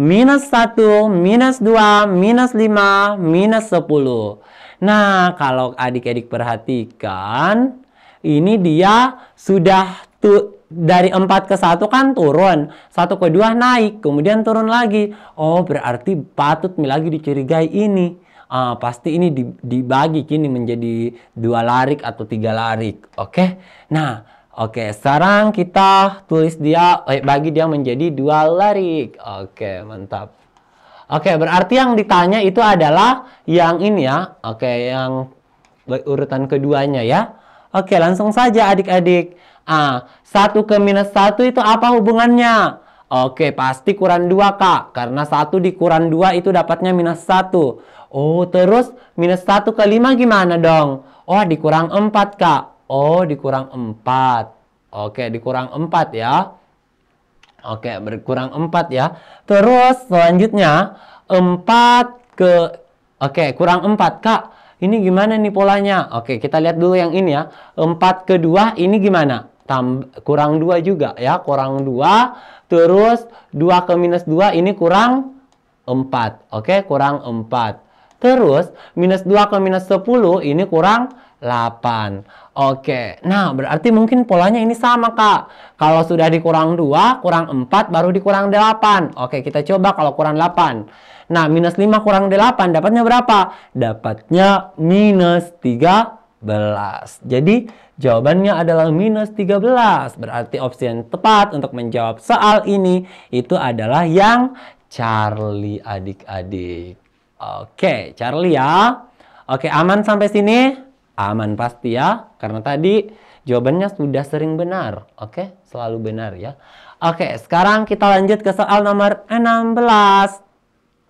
minus 1, minus 2, minus 5, minus 10. Nah, kalau adik-adik perhatikan, ini dia sudah tu, dari 4 ke 1 kan turun, 1 ke 2 naik, kemudian turun lagi. Oh, berarti patut lagi dicurigai ini. Uh, pasti ini dibagi kini menjadi dua larik atau tiga larik. Oke. Okay? Nah, oke, okay, sekarang kita tulis dia eh, bagi dia menjadi dua larik. Oke, okay, mantap. Oke, okay, berarti yang ditanya itu adalah yang ini ya. Oke, okay, yang urutan keduanya ya. Oke, langsung saja adik-adik. Ah, 1 ke minus 1 itu apa hubungannya? Oke, pasti kurang 2, Kak. Karena 1 dikurang 2 itu dapatnya minus 1. Oh, terus minus 1 ke 5 gimana dong? Oh, dikurang 4, Kak. Oh, dikurang 4. Oke, dikurang 4 ya. Oke, berkurang 4 ya. Terus selanjutnya 4 ke... Oke, kurang 4, Kak. Ini gimana nih polanya? Oke, kita lihat dulu yang ini ya. 4 ke 2 ini gimana? Tam kurang 2 juga ya, kurang 2. Terus 2 ke minus 2 ini kurang 4. Oke, kurang 4. Terus minus 2 ke minus 10 ini kurang 8. Oke, nah berarti mungkin polanya ini sama Kak. Kalau sudah dikurang 2, kurang 4, baru dikurang 8. Oke, kita coba kalau kurang 8. Nah, minus 5 kurang 8 dapatnya berapa? Dapatnya minus 13. Jadi, jawabannya adalah minus 13. Berarti opsi yang tepat untuk menjawab soal ini itu adalah yang Charlie adik-adik. Oke, Charlie ya. Oke, aman sampai sini? Aman pasti ya, karena tadi jawabannya sudah sering benar. Oke, selalu benar ya. Oke, sekarang kita lanjut ke soal nomor 16.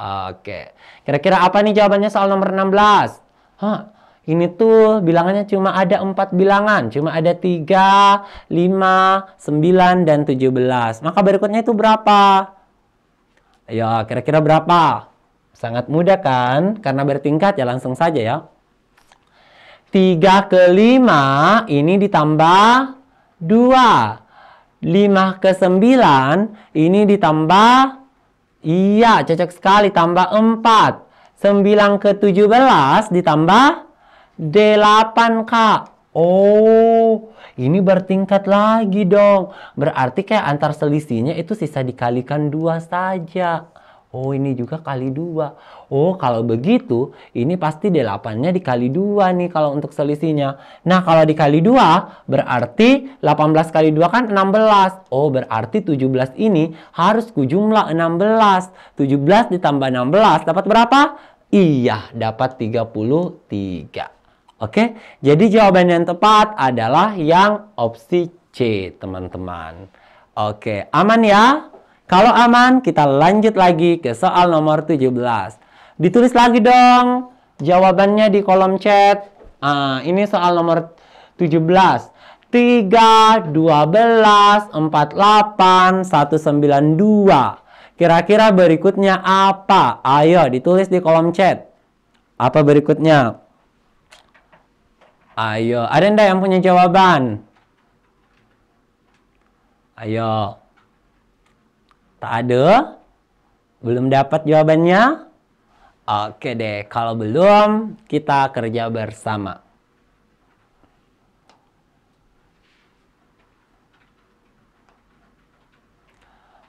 Oke. Kira-kira apa nih jawabannya soal nomor 16? Hah, ini tuh bilangannya cuma ada 4 bilangan. Cuma ada 3, 5, 9, dan 17. Maka berikutnya itu berapa? Ya, kira-kira berapa? Sangat mudah kan? Karena bertingkat ya langsung saja ya. 3 ke 5 ini ditambah 2. 5 ke 9 ini ditambah Iya, cocok sekali. Tambah 4. 9 ke 17 ditambah 8, Kak. Oh, ini bertingkat lagi dong. Berarti kayak antar selisihnya itu sisa dikalikan dua saja. Oh ini juga kali dua. Oh kalau begitu ini pasti delapannya dikali dua nih kalau untuk selisihnya. Nah kalau dikali dua berarti 18 kali dua kan 16. Oh berarti 17 ini harus kujumlah 16. 17 ditambah 16 dapat berapa? Iya dapat 33. Oke jadi jawaban yang tepat adalah yang opsi C teman-teman. Oke aman ya? Kalau aman, kita lanjut lagi ke soal nomor 17. Ditulis lagi dong jawabannya di kolom chat. Ah, ini soal nomor 17. 3, 12, 48, 192. Kira-kira berikutnya apa? Ayo ditulis di kolom chat. Apa berikutnya? Ayo, ada yang punya jawaban? Ayo. Tak ada? Belum dapat jawabannya? Oke deh, kalau belum kita kerja bersama.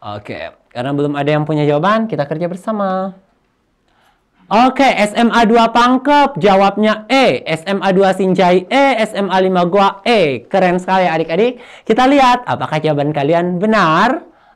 Oke, karena belum ada yang punya jawaban, kita kerja bersama. Oke, SMA 2 Pangkep jawabnya E, SMA 2 Sinjai E, SMA 5 Goa E. Keren sekali adik-adik. Kita lihat apakah jawaban kalian benar.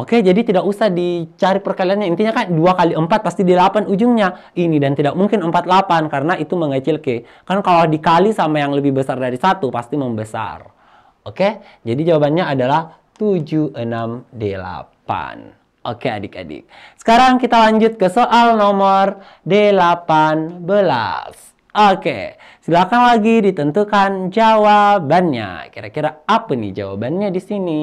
Oke, jadi tidak usah dicari perkaliannya. Intinya kan dua kali 4 pasti di 8 ujungnya. Ini dan tidak mungkin 48 karena itu mengecil ke. Kan kalau dikali sama yang lebih besar dari satu pasti membesar. Oke, jadi jawabannya adalah 768. Oke adik-adik. Sekarang kita lanjut ke soal nomor 18. Oke, silakan lagi ditentukan jawabannya. Kira-kira apa nih jawabannya di sini?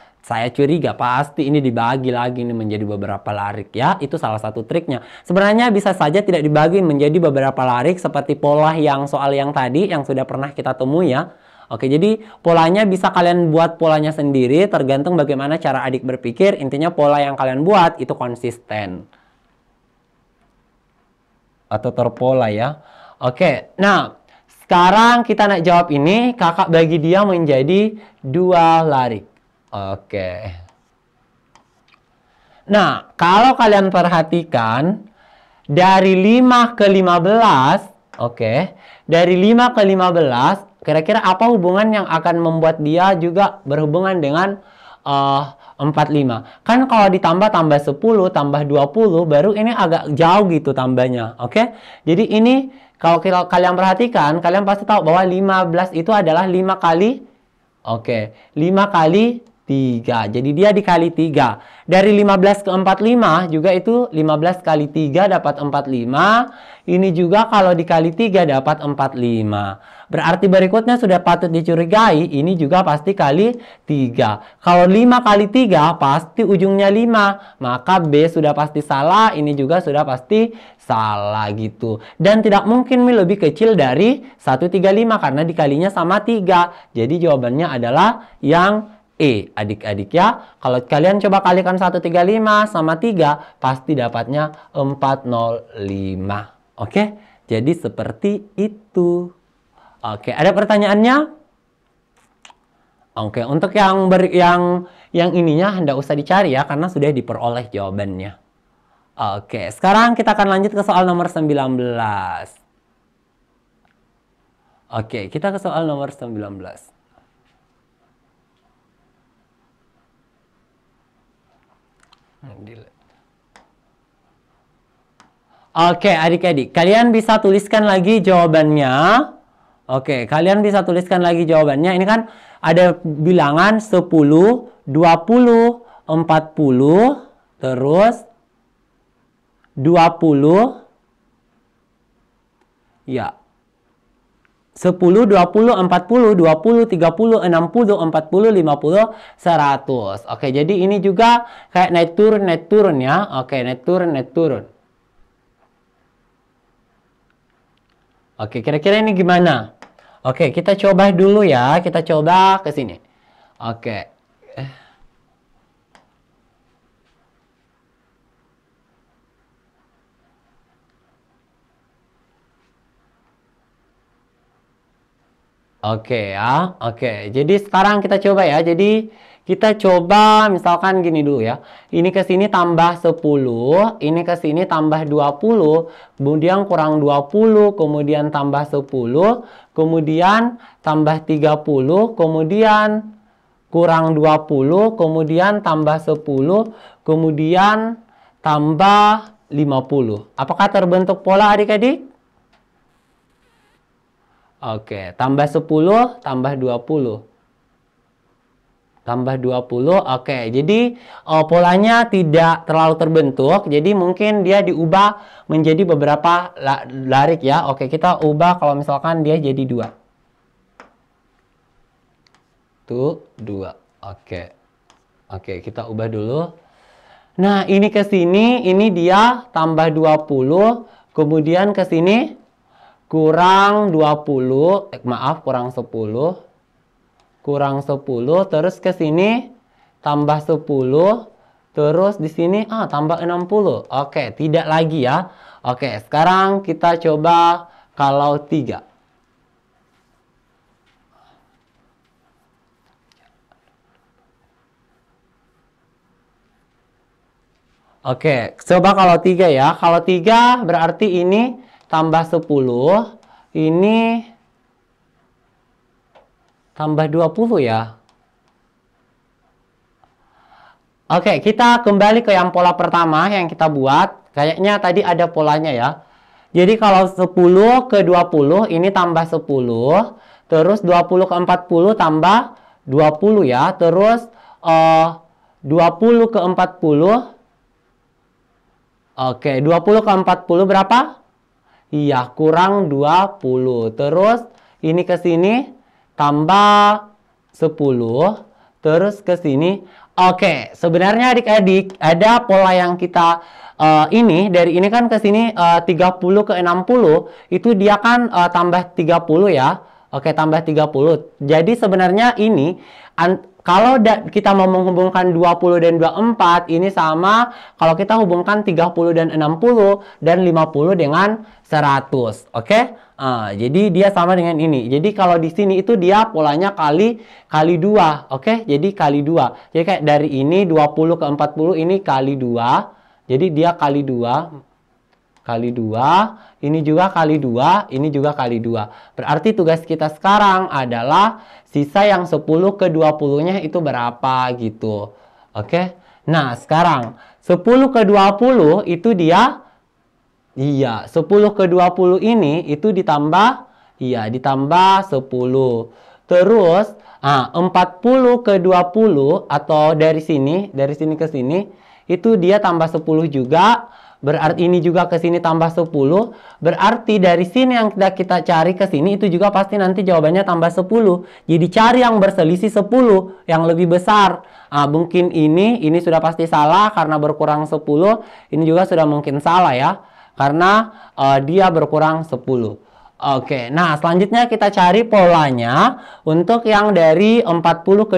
saya curiga pasti ini dibagi lagi ini menjadi beberapa larik ya itu salah satu triknya sebenarnya bisa saja tidak dibagi menjadi beberapa larik seperti pola yang soal yang tadi yang sudah pernah kita temui ya Oke, jadi polanya bisa kalian buat polanya sendiri, tergantung bagaimana cara adik berpikir. Intinya pola yang kalian buat itu konsisten. Atau terpola ya. Oke, nah sekarang kita nak jawab ini, kakak bagi dia menjadi dua larik. Oke. Nah, kalau kalian perhatikan, dari 5 ke 15, oke, dari 5 ke 15, kira-kira apa hubungan yang akan membuat dia juga berhubungan dengan uh, eh, 45? Kan kalau ditambah tambah 10, tambah 20, baru ini agak jauh gitu tambahnya, oke? Jadi ini kalau kalian perhatikan, kalian pasti tahu bahwa 15 itu adalah 5 kali Oke, 5 kali 3. Jadi dia dikali 3. Dari 15 ke 45 juga itu 15 kali 3 dapat 45. Ini juga kalau dikali 3 dapat 45. Berarti berikutnya sudah patut dicurigai. Ini juga pasti kali 3. Kalau 5 kali 3 pasti ujungnya 5. Maka B sudah pasti salah. Ini juga sudah pasti salah gitu. Dan tidak mungkin Mi lebih kecil dari 135 karena dikalinya sama 3. Jadi jawabannya adalah yang E adik-adik ya. Kalau kalian coba kalikan 135 sama 3 pasti dapatnya 405. Oke, jadi seperti itu. Oke, ada pertanyaannya? Oke, untuk yang ber, yang yang ininya hendak usah dicari ya karena sudah diperoleh jawabannya. Oke, sekarang kita akan lanjut ke soal nomor 19. Oke, kita ke soal nomor 19. Oke, okay, adik-adik, kalian bisa tuliskan lagi jawabannya. Oke, okay, kalian bisa tuliskan lagi jawabannya. Ini kan ada bilangan 10, 20, 40, terus 20. Ya, 10, 20, 40, 20, 30, 60, 40, 50, 100. Oke, jadi ini juga kayak naik turun, naik turun ya. Oke, naik turun, naik turun. Oke, kira-kira ini gimana? Oke, kita coba dulu ya. Kita coba ke sini. Oke. Oke okay, ya, oke. Okay. Jadi sekarang kita coba ya. Jadi kita coba misalkan gini dulu ya. Ini ke sini tambah 10, ini ke sini tambah 20, kemudian kurang 20, kemudian tambah 10, kemudian tambah 30, kemudian kurang 20, kemudian tambah 10, kemudian tambah 50. Apakah terbentuk pola adik-adik? Oke, tambah 10, tambah 20. Tambah 20, oke. Jadi uh, polanya tidak terlalu terbentuk, jadi mungkin dia diubah menjadi beberapa la larik ya. Oke, kita ubah kalau misalkan dia jadi 2. Tuh, 2. Oke. Oke, kita ubah dulu. Nah, ini ke sini, ini dia tambah 20, kemudian ke sini kurang 20, eh, maaf kurang 10, kurang 10, terus ke sini tambah 10, terus di sini ah tambah 60. Oke, tidak lagi ya. Oke, sekarang kita coba kalau 3. Oke, coba kalau 3 ya. Kalau 3 berarti ini tambah 10 ini tambah 20 ya. Oke, kita kembali ke yang pola pertama yang kita buat. Kayaknya tadi ada polanya ya. Jadi kalau 10 ke 20 ini tambah 10. Terus 20 ke 40 tambah 20 ya. Terus eh, uh, 20 ke 40. Oke, 20 ke 40 berapa? Iya, kurang 20. Terus ini ke sini tambah 10. Terus ke sini. Oke, sebenarnya adik-adik ada pola yang kita uh, ini dari ini kan ke sini eh, uh, 30 ke 60 itu dia kan uh, tambah 30 ya. Oke, tambah 30. Jadi sebenarnya ini kalau kita mau menghubungkan 20 dan 24 ini sama kalau kita hubungkan 30 dan 60 dan 50 dengan 100. Oke? Okay? Uh, jadi dia sama dengan ini. Jadi kalau di sini itu dia polanya kali kali 2, oke? Okay? Jadi kali 2. Jadi kayak dari ini 20 ke 40 ini kali 2. Jadi dia kali 2 kali 2, ini juga kali 2, ini juga kali 2. Berarti tugas kita sekarang adalah Sisa yang 10 ke 20-nya itu berapa gitu. Oke. Okay? Nah, sekarang 10 ke 20 itu dia iya, 10 ke 20 ini itu ditambah iya, ditambah 10. Terus ah 40 ke 20 atau dari sini, dari sini ke sini itu dia tambah 10 juga berarti ini juga ke sini tambah 10, berarti dari sini yang kita, kita cari ke sini itu juga pasti nanti jawabannya tambah 10. Jadi cari yang berselisih 10, yang lebih besar. Nah, mungkin ini, ini sudah pasti salah karena berkurang 10, ini juga sudah mungkin salah ya, karena uh, dia berkurang 10. Oke, nah selanjutnya kita cari polanya untuk yang dari 40 ke 20.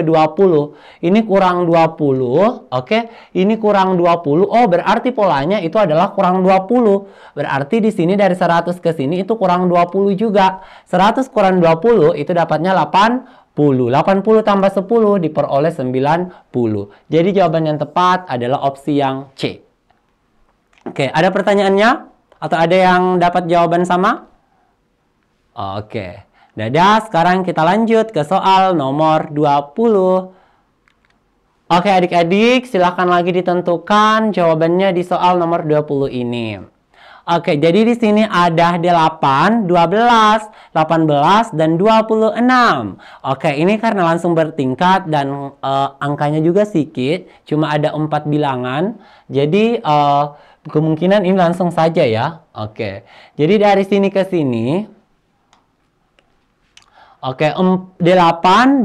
Ini kurang 20, oke. Ini kurang 20. Oh, berarti polanya itu adalah kurang 20. Berarti di sini dari 100 ke sini itu kurang 20 juga. 100 kurang 20 itu dapatnya 80. 80 tambah 10 diperoleh 90. Jadi jawaban yang tepat adalah opsi yang C. Oke, ada pertanyaannya? Atau ada yang dapat jawaban sama? Oke. Dadah, sekarang kita lanjut ke soal nomor 20. Oke adik-adik, silahkan lagi ditentukan jawabannya di soal nomor 20 ini. Oke, jadi di sini ada 8, 12, 18, dan 26. Oke, ini karena langsung bertingkat dan uh, angkanya juga sedikit, cuma ada empat bilangan. Jadi uh, kemungkinan ini langsung saja ya. Oke, jadi dari sini ke sini Oke, okay, um, 8, 12,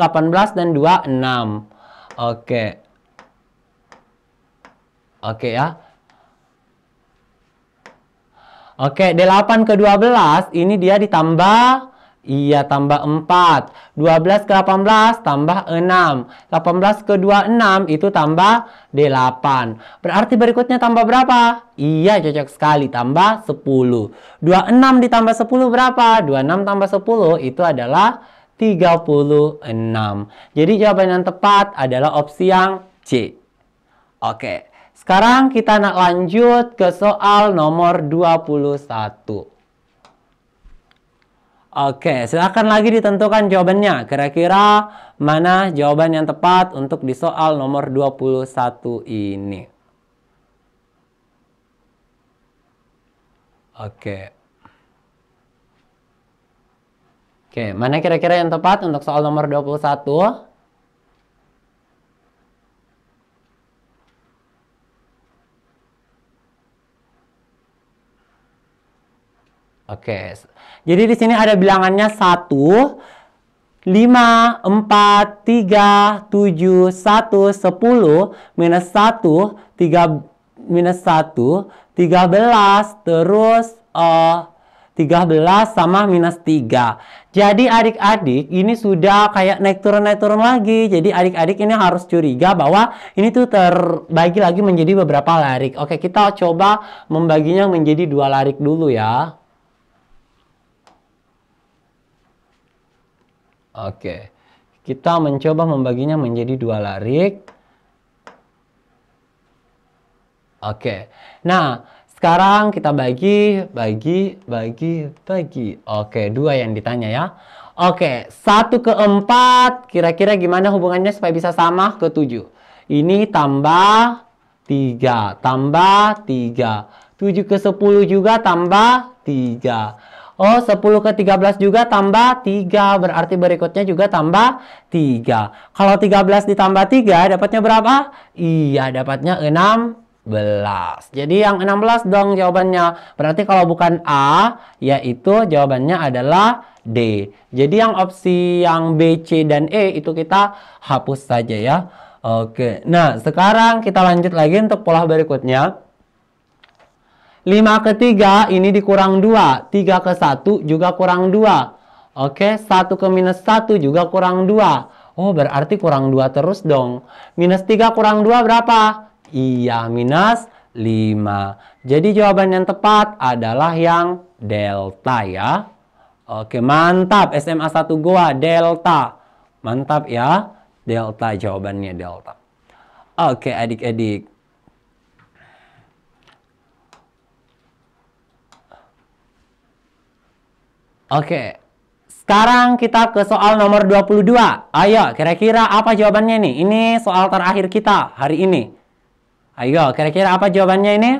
18, dan 26. Oke. Okay. Oke okay, ya. Oke, okay, 8 ke 12 ini dia ditambah Iya, tambah 4. 12 ke 18 tambah 6. 18 ke 26 itu tambah 8. Berarti berikutnya tambah berapa? Iya, cocok sekali. Tambah 10. 26 ditambah 10 berapa? 26 tambah 10 itu adalah 36. Jadi jawaban yang tepat adalah opsi yang C. Oke, sekarang kita nak lanjut ke soal nomor 21. Oke. Oke, silahkan lagi ditentukan jawabannya. Kira-kira mana jawaban yang tepat untuk di soal nomor 21 ini. Oke. Oke, mana kira-kira yang tepat untuk soal nomor 21? Oke, jadi di sini ada bilangannya 1, 5, 4, 3, 7, 1, 10, minus 1, 3, minus 1, 13, terus uh, eh, 13 sama minus 3. Jadi adik-adik ini sudah kayak naik turun-naik turun lagi. Jadi adik-adik ini harus curiga bahwa ini tuh terbagi lagi menjadi beberapa larik. Oke, kita coba membaginya menjadi dua larik dulu ya. Oke. Kita mencoba membaginya menjadi dua larik. Oke. Nah, sekarang kita bagi, bagi, bagi, bagi. Oke, dua yang ditanya ya. Oke, satu ke empat. Kira-kira gimana hubungannya supaya bisa sama ke tujuh? Ini tambah tiga, tambah tiga. Tujuh ke sepuluh juga tambah tiga. Oh, 10 ke 13 juga tambah 3. Berarti berikutnya juga tambah 3. Kalau 13 ditambah 3, dapatnya berapa? Iya, dapatnya belas. Jadi yang 16 dong jawabannya. Berarti kalau bukan A, yaitu jawabannya adalah D. Jadi yang opsi yang B, C, dan E itu kita hapus saja ya. Oke, nah sekarang kita lanjut lagi untuk pola berikutnya. 5 ke 3 ini dikurang 2. 3 ke 1 juga kurang 2. Oke, 1 ke minus 1 juga kurang 2. Oh, berarti kurang 2 terus dong. Minus 3 kurang 2 berapa? Iya, minus 5. Jadi jawaban yang tepat adalah yang delta ya. Oke, mantap. SMA 1 Goa, delta. Mantap ya. Delta, jawabannya delta. Oke, adik-adik. Oke. Sekarang kita ke soal nomor 22. Ayo, kira-kira apa jawabannya nih? Ini soal terakhir kita hari ini. Ayo, kira-kira apa jawabannya ini?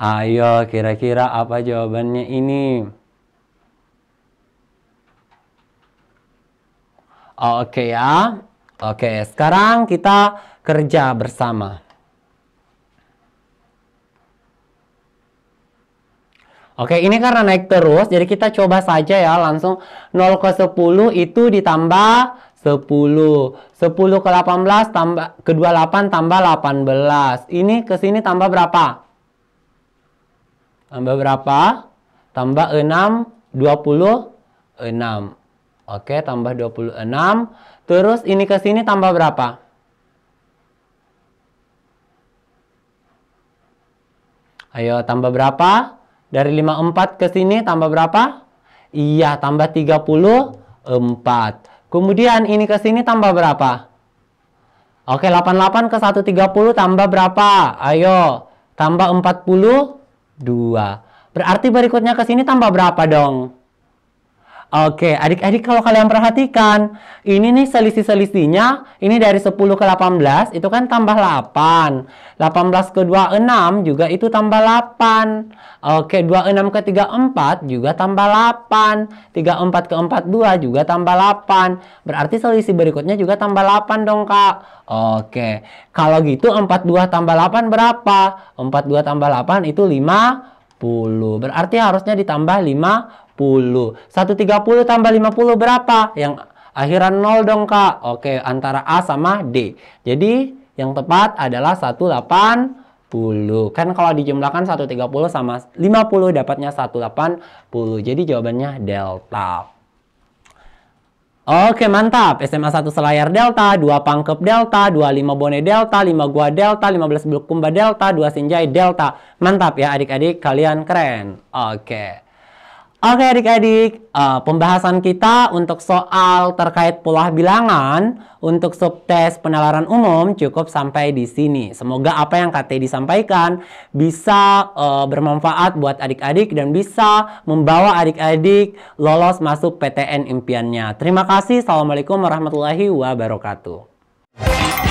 Ayo, kira-kira apa jawabannya ini? Oke ya. Oke, sekarang kita kerja bersama. Oke, ini karena naik terus, jadi kita coba saja ya, langsung 0 ke 10 itu ditambah 10. 10 ke 18 tambah ke 28 tambah 18. Ini ke sini tambah berapa? Tambah berapa? Tambah 6, 26. Oke, tambah 26. Terus ini ke sini tambah berapa? Ayo, tambah berapa? Dari 54 ke sini tambah berapa? Iya, tambah 34. Kemudian ini ke sini tambah berapa? Oke, 88 ke 130 tambah berapa? Ayo, tambah 42. Berarti berikutnya ke sini tambah berapa dong? Oke, adik-adik kalau kalian perhatikan, ini nih selisih-selisihnya, ini dari 10 ke 18, itu kan tambah 8. 18 ke 26 juga itu tambah 8. Oke, 26 ke 34 juga tambah 8. 34 ke 42 juga tambah 8. Berarti selisih berikutnya juga tambah 8 dong, Kak. Oke, kalau gitu 42 tambah 8 berapa? 42 tambah 8 itu 5. 10. Berarti harusnya ditambah 50. 130 tambah 50 berapa? Yang akhiran 0 dong kak. Oke, antara A sama D. Jadi yang tepat adalah 180. Kan kalau dijumlahkan 130 sama 50 dapatnya 180. Jadi jawabannya delta. Oke mantap, SMA 1 selayar delta, 2 pangkep delta, 25 bone delta, 5 gua delta, 15 Belukumba delta, 2 sinjai delta. Mantap ya adik-adik, kalian keren. Oke. Oke adik-adik, uh, pembahasan kita untuk soal terkait pola bilangan untuk subtes penalaran umum cukup sampai di sini. Semoga apa yang KT disampaikan bisa uh, bermanfaat buat adik-adik dan bisa membawa adik-adik lolos masuk PTN impiannya. Terima kasih. Assalamualaikum warahmatullahi wabarakatuh.